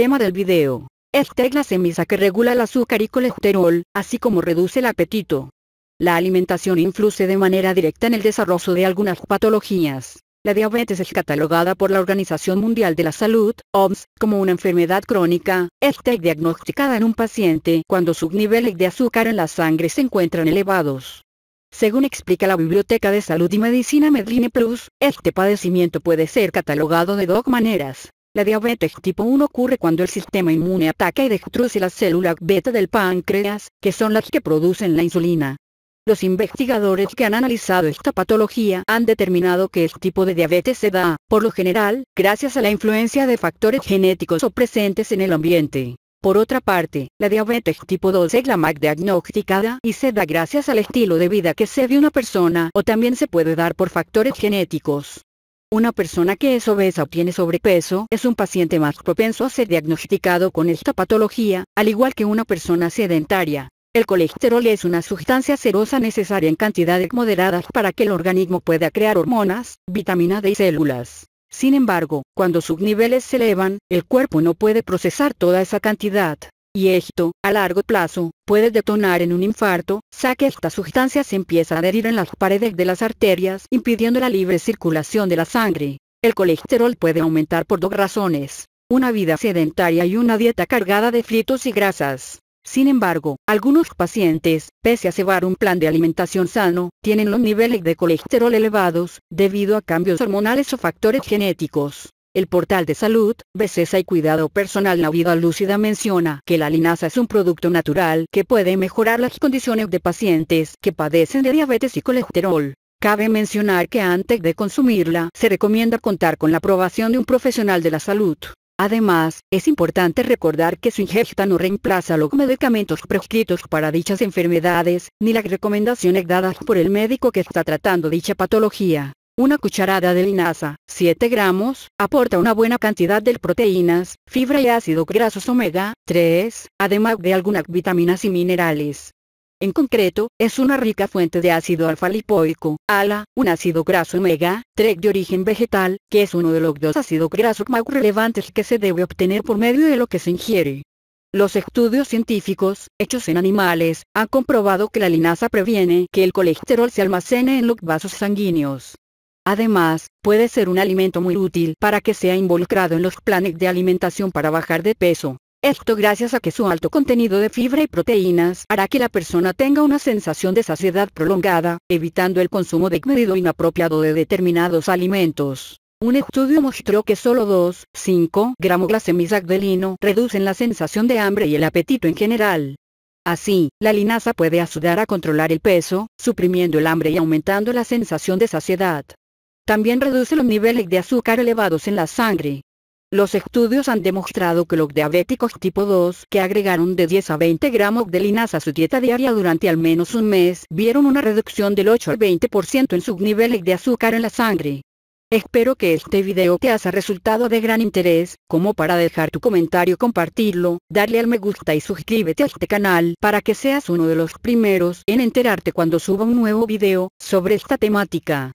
Tema del video. Este es la semisa que regula el azúcar y colesterol, así como reduce el apetito. La alimentación influye de manera directa en el desarrollo de algunas patologías. La diabetes es catalogada por la Organización Mundial de la Salud, OMS, como una enfermedad crónica. Este es diagnosticada en un paciente cuando sus niveles de azúcar en la sangre se encuentran elevados. Según explica la Biblioteca de Salud y Medicina Medline Plus, este padecimiento puede ser catalogado de dos maneras, la diabetes tipo 1 ocurre cuando el sistema inmune ataca y destruye las células beta del páncreas, que son las que producen la insulina. Los investigadores que han analizado esta patología han determinado que este tipo de diabetes se da, por lo general, gracias a la influencia de factores genéticos o presentes en el ambiente. Por otra parte, la diabetes tipo 2 es la más diagnosticada y se da gracias al estilo de vida que se de una persona o también se puede dar por factores genéticos. Una persona que es obesa o tiene sobrepeso es un paciente más propenso a ser diagnosticado con esta patología, al igual que una persona sedentaria. El colesterol es una sustancia serosa necesaria en cantidades moderadas para que el organismo pueda crear hormonas, vitamina D y células. Sin embargo, cuando sus niveles se elevan, el cuerpo no puede procesar toda esa cantidad, y esto, a largo plazo, puede detonar en un infarto, ya que esta sustancia se empieza a adherir en las paredes de las arterias impidiendo la libre circulación de la sangre. El colesterol puede aumentar por dos razones, una vida sedentaria y una dieta cargada de fritos y grasas. Sin embargo, algunos pacientes, pese a llevar un plan de alimentación sano, tienen los niveles de colesterol elevados, debido a cambios hormonales o factores genéticos. El portal de salud, Becesa y Cuidado Personal La Vida Lúcida menciona que la linaza es un producto natural que puede mejorar las condiciones de pacientes que padecen de diabetes y colesterol. Cabe mencionar que antes de consumirla se recomienda contar con la aprobación de un profesional de la salud. Además, es importante recordar que su ingesta no reemplaza los medicamentos prescritos para dichas enfermedades, ni las recomendaciones dadas por el médico que está tratando dicha patología. Una cucharada de linaza, 7 gramos, aporta una buena cantidad de proteínas, fibra y ácido grasos omega 3, además de algunas vitaminas y minerales. En concreto, es una rica fuente de ácido alfa-lipoico, ALA, un ácido graso omega 3 de origen vegetal, que es uno de los dos ácidos grasos más relevantes que se debe obtener por medio de lo que se ingiere. Los estudios científicos, hechos en animales, han comprobado que la linaza previene que el colesterol se almacene en los vasos sanguíneos. Además, puede ser un alimento muy útil para que sea involucrado en los planes de alimentación para bajar de peso. Esto gracias a que su alto contenido de fibra y proteínas hará que la persona tenga una sensación de saciedad prolongada, evitando el consumo de medido inapropiado de determinados alimentos. Un estudio mostró que solo 2,5 gramos semisac de lino reducen la sensación de hambre y el apetito en general. Así, la linaza puede ayudar a controlar el peso, suprimiendo el hambre y aumentando la sensación de saciedad. También reduce los niveles de azúcar elevados en la sangre. Los estudios han demostrado que los diabéticos tipo 2 que agregaron de 10 a 20 gramos de linaza a su dieta diaria durante al menos un mes vieron una reducción del 8 al 20% en sus niveles de azúcar en la sangre. Espero que este video te haya resultado de gran interés, como para dejar tu comentario compartirlo, darle al me gusta y suscríbete a este canal para que seas uno de los primeros en enterarte cuando suba un nuevo video sobre esta temática.